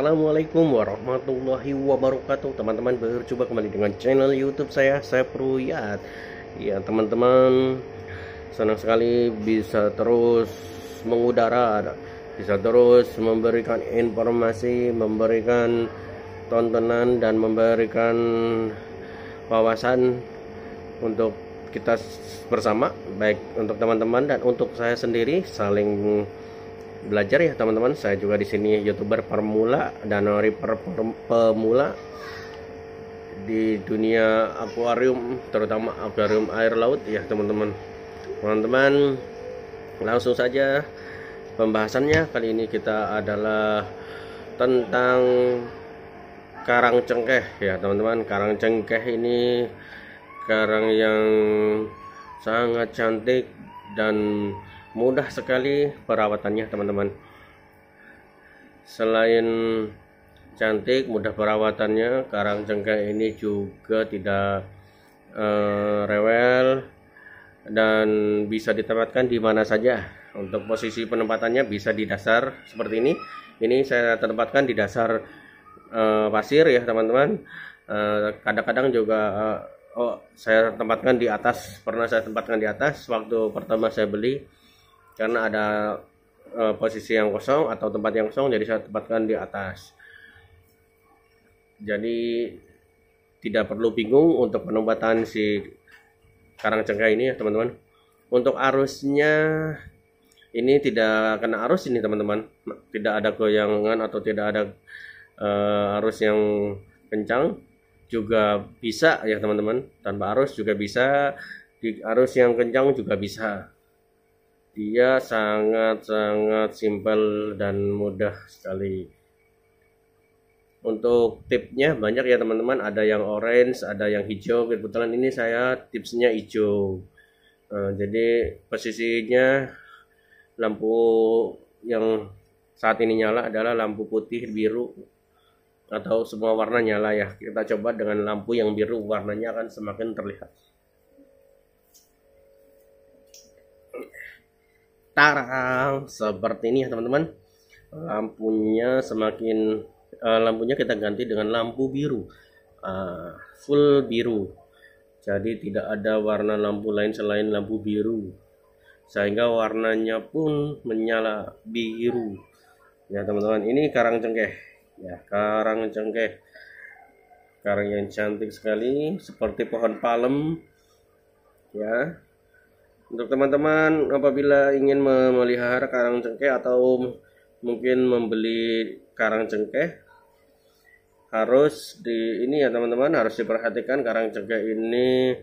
Assalamualaikum warahmatullahi wabarakatuh Teman-teman berjumpa kembali dengan channel youtube saya saya Pruyat Ya teman-teman Senang sekali bisa terus mengudara Bisa terus memberikan informasi Memberikan tontonan dan memberikan wawasan Untuk kita bersama Baik untuk teman-teman dan untuk saya sendiri Saling belajar ya teman-teman. Saya juga di sini youtuber permula dan reaper pemula di dunia akuarium terutama akuarium air laut ya teman-teman. Teman-teman langsung saja pembahasannya kali ini kita adalah tentang karang cengkeh ya teman-teman. Karang cengkeh ini karang yang sangat cantik dan mudah sekali perawatannya teman-teman selain cantik mudah perawatannya karang cengkeh ini juga tidak uh, rewel dan bisa ditempatkan di mana saja untuk posisi penempatannya bisa di dasar seperti ini ini saya tempatkan di dasar uh, pasir ya teman-teman eh, kadang-kadang juga oh saya tempatkan di atas pernah saya tempatkan di atas waktu pertama saya beli karena ada e, posisi yang kosong atau tempat yang kosong jadi saya tempatkan di atas jadi tidak perlu bingung untuk penempatan si karang cengkeh ini ya teman-teman untuk arusnya ini tidak kena arus ini teman-teman tidak ada goyangan atau tidak ada e, arus yang kencang juga bisa ya teman-teman tanpa arus juga bisa di arus yang kencang juga bisa dia sangat-sangat simpel dan mudah sekali untuk tipnya banyak ya teman-teman ada yang orange ada yang hijau kebetulan ini saya tipsnya hijau nah, jadi posisinya lampu yang saat ini nyala adalah lampu putih biru atau semua warna nyala ya kita coba dengan lampu yang biru warnanya akan semakin terlihat Taram eh, seperti ini ya teman-teman lampunya semakin uh, lampunya kita ganti dengan lampu biru uh, full biru jadi tidak ada warna lampu lain selain lampu biru sehingga warnanya pun menyala biru ya teman-teman ini karang cengkeh ya karang cengkeh karang yang cantik sekali seperti pohon palem ya untuk teman-teman apabila ingin memelihara karang cengkeh atau mungkin membeli karang cengkeh harus di ini ya teman-teman harus diperhatikan karang cengkeh ini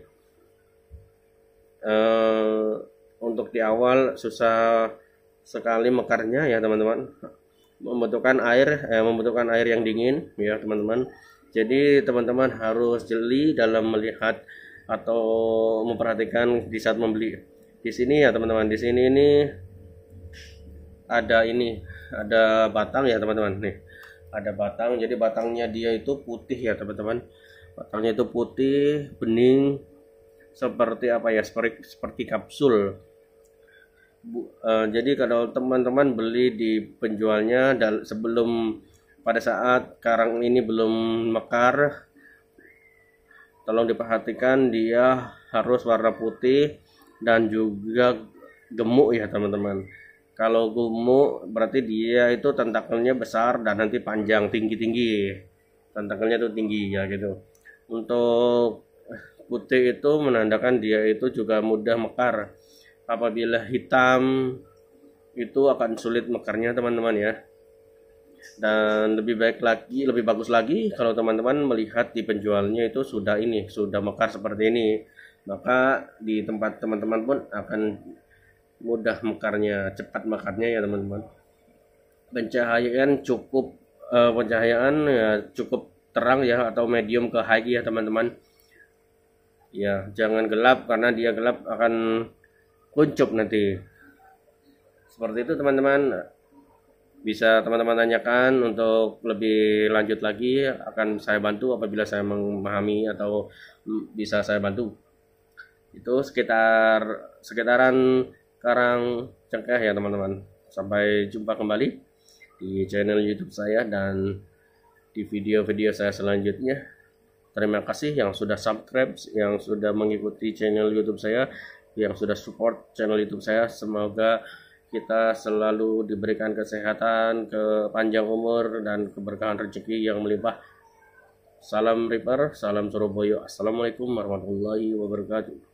eh, untuk di awal susah sekali mekarnya ya teman-teman membutuhkan air eh, membutuhkan air yang dingin ya teman-teman jadi teman-teman harus jeli dalam melihat atau memperhatikan di saat membeli di sini ya teman-teman di sini ini ada ini ada batang ya teman-teman nih ada batang jadi batangnya dia itu putih ya teman-teman batangnya itu putih bening seperti apa ya seperti seperti kapsul Bu, uh, jadi kalau teman-teman beli di penjualnya dan sebelum pada saat karang ini belum mekar tolong diperhatikan dia harus warna putih dan juga gemuk ya teman-teman kalau gemuk berarti dia itu tentakelnya besar dan nanti panjang tinggi-tinggi tentakelnya itu tinggi ya gitu untuk putih itu menandakan dia itu juga mudah mekar apabila hitam itu akan sulit mekarnya teman-teman ya dan lebih baik lagi lebih bagus lagi kalau teman-teman melihat di penjualnya itu sudah ini sudah mekar seperti ini maka di tempat teman-teman pun akan mudah mekarnya cepat mekarnya ya teman-teman pencahayaan cukup uh, pencahayaan ya cukup terang ya atau medium ke high ya teman-teman ya jangan gelap karena dia gelap akan kuncup nanti seperti itu teman-teman bisa teman-teman tanyakan untuk lebih lanjut lagi akan saya bantu apabila saya memahami atau bisa saya bantu itu sekitar sekitaran Karang Cengkeh ya teman-teman. Sampai jumpa kembali di channel YouTube saya dan di video-video saya selanjutnya. Terima kasih yang sudah subscribe, yang sudah mengikuti channel YouTube saya, yang sudah support channel YouTube saya. Semoga kita selalu diberikan kesehatan, kepanjang umur, dan keberkahan rezeki yang melimpah. Salam Reaper, salam Surabaya. Assalamualaikum warahmatullahi wabarakatuh.